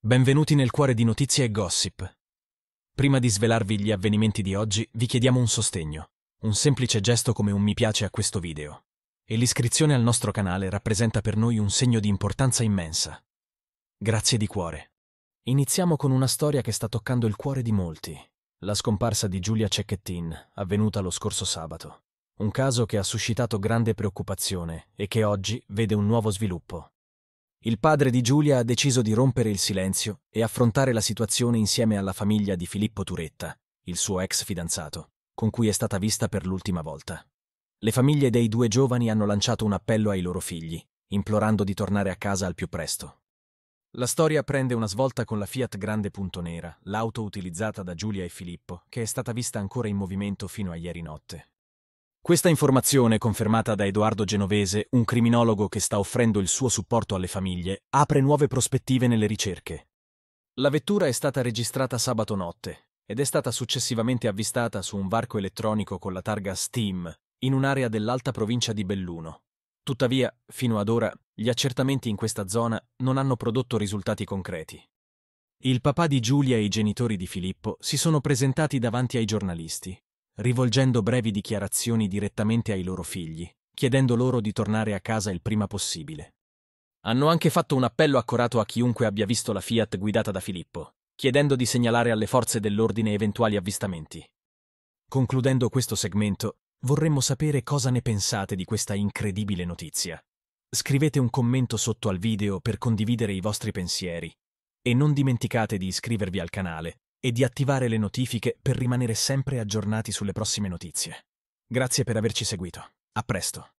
Benvenuti nel cuore di notizie e gossip. Prima di svelarvi gli avvenimenti di oggi, vi chiediamo un sostegno, un semplice gesto come un mi piace a questo video. E l'iscrizione al nostro canale rappresenta per noi un segno di importanza immensa. Grazie di cuore. Iniziamo con una storia che sta toccando il cuore di molti. La scomparsa di Giulia Cecchettin, avvenuta lo scorso sabato. Un caso che ha suscitato grande preoccupazione e che oggi vede un nuovo sviluppo. Il padre di Giulia ha deciso di rompere il silenzio e affrontare la situazione insieme alla famiglia di Filippo Turetta, il suo ex fidanzato, con cui è stata vista per l'ultima volta. Le famiglie dei due giovani hanno lanciato un appello ai loro figli, implorando di tornare a casa al più presto. La storia prende una svolta con la Fiat Grande Punto Nera, l'auto utilizzata da Giulia e Filippo, che è stata vista ancora in movimento fino a ieri notte. Questa informazione, confermata da Edoardo Genovese, un criminologo che sta offrendo il suo supporto alle famiglie, apre nuove prospettive nelle ricerche. La vettura è stata registrata sabato notte ed è stata successivamente avvistata su un varco elettronico con la targa STEAM in un'area dell'alta provincia di Belluno. Tuttavia, fino ad ora, gli accertamenti in questa zona non hanno prodotto risultati concreti. Il papà di Giulia e i genitori di Filippo si sono presentati davanti ai giornalisti rivolgendo brevi dichiarazioni direttamente ai loro figli, chiedendo loro di tornare a casa il prima possibile. Hanno anche fatto un appello accorato a chiunque abbia visto la Fiat guidata da Filippo, chiedendo di segnalare alle forze dell'ordine eventuali avvistamenti. Concludendo questo segmento, vorremmo sapere cosa ne pensate di questa incredibile notizia. Scrivete un commento sotto al video per condividere i vostri pensieri e non dimenticate di iscrivervi al canale e di attivare le notifiche per rimanere sempre aggiornati sulle prossime notizie. Grazie per averci seguito. A presto.